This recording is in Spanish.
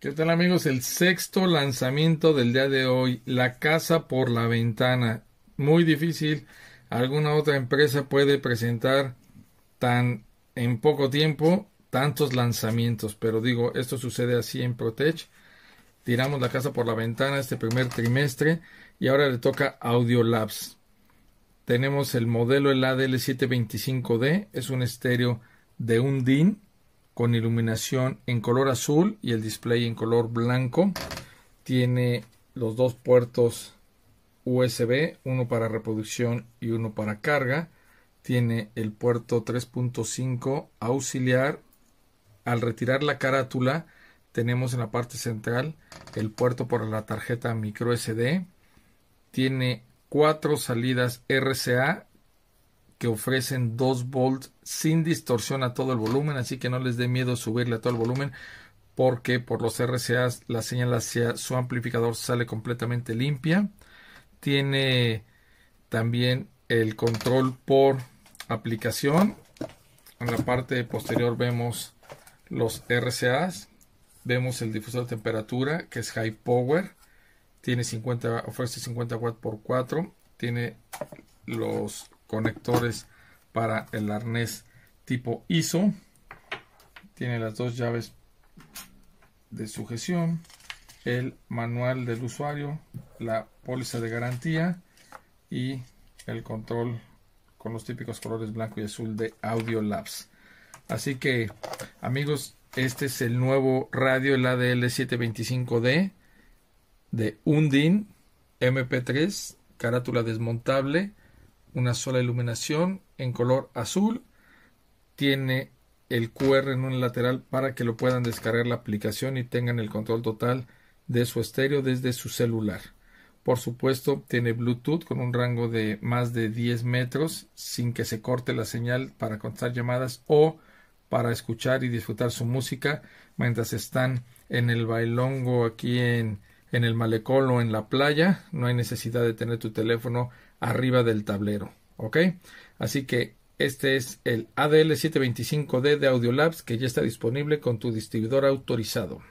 ¿Qué tal amigos? El sexto lanzamiento del día de hoy, La Casa por la Ventana. Muy difícil, alguna otra empresa puede presentar tan en poco tiempo tantos lanzamientos, pero digo, esto sucede así en Protech. Tiramos la casa por la ventana este primer trimestre y ahora le toca Audio Labs. Tenemos el modelo, el ADL725D, es un estéreo de un DIN con iluminación en color azul y el display en color blanco. Tiene los dos puertos USB, uno para reproducción y uno para carga. Tiene el puerto 3.5 auxiliar. Al retirar la carátula tenemos en la parte central el puerto para la tarjeta micro SD. Tiene cuatro salidas RCA que ofrecen 2 volts sin distorsión a todo el volumen, así que no les dé miedo subirle a todo el volumen porque por los RCAs la señal hacia su amplificador sale completamente limpia. Tiene también el control por aplicación. En la parte posterior vemos los RCAs, vemos el difusor de temperatura que es high power, tiene 50 ofrece 50 watts por 4, tiene los conectores para el arnés tipo ISO. Tiene las dos llaves de sujeción, el manual del usuario, la póliza de garantía y el control con los típicos colores blanco y azul de Audio Labs. Así que amigos, este es el nuevo radio, el ADL725D de Undin MP3, carátula desmontable una sola iluminación en color azul. Tiene el QR en un lateral para que lo puedan descargar la aplicación y tengan el control total de su estéreo desde su celular. Por supuesto, tiene Bluetooth con un rango de más de 10 metros sin que se corte la señal para contestar llamadas o para escuchar y disfrutar su música mientras están en el bailongo aquí en en el malecón o en la playa, no hay necesidad de tener tu teléfono arriba del tablero, ¿ok? Así que este es el ADL725D de Audiolabs que ya está disponible con tu distribuidor autorizado.